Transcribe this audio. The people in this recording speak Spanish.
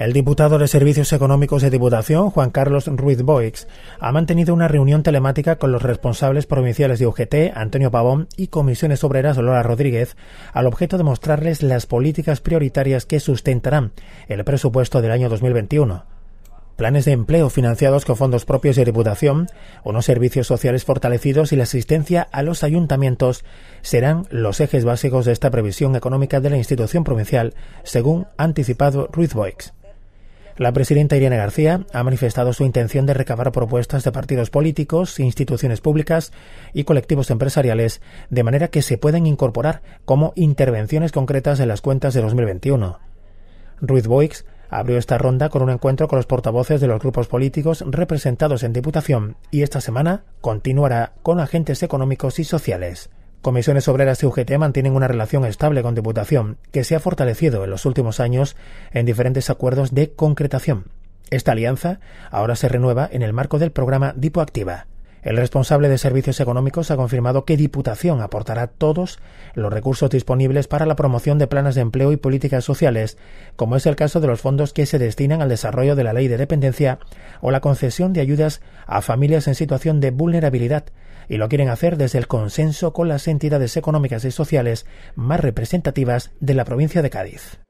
El diputado de Servicios Económicos de Diputación, Juan Carlos Ruiz Boix, ha mantenido una reunión telemática con los responsables provinciales de UGT, Antonio Pavón, y Comisiones Obreras, Lola Rodríguez, al objeto de mostrarles las políticas prioritarias que sustentarán el presupuesto del año 2021 planes de empleo financiados con fondos propios de Diputación, unos servicios sociales fortalecidos y la asistencia a los ayuntamientos serán los ejes básicos de esta previsión económica de la institución provincial, según anticipado Ruiz Boix. La presidenta Irene García ha manifestado su intención de recabar propuestas de partidos políticos, instituciones públicas y colectivos empresariales de manera que se puedan incorporar como intervenciones concretas en las cuentas de 2021. Ruiz Boix abrió esta ronda con un encuentro con los portavoces de los grupos políticos representados en Diputación y esta semana continuará con agentes económicos y sociales. Comisiones Obreras y UGT mantienen una relación estable con Diputación, que se ha fortalecido en los últimos años en diferentes acuerdos de concretación. Esta alianza ahora se renueva en el marco del programa Dipoactiva. El responsable de Servicios Económicos ha confirmado que Diputación aportará todos los recursos disponibles para la promoción de planes de empleo y políticas sociales, como es el caso de los fondos que se destinan al desarrollo de la ley de dependencia o la concesión de ayudas a familias en situación de vulnerabilidad, y lo quieren hacer desde el consenso con las entidades económicas y sociales más representativas de la provincia de Cádiz.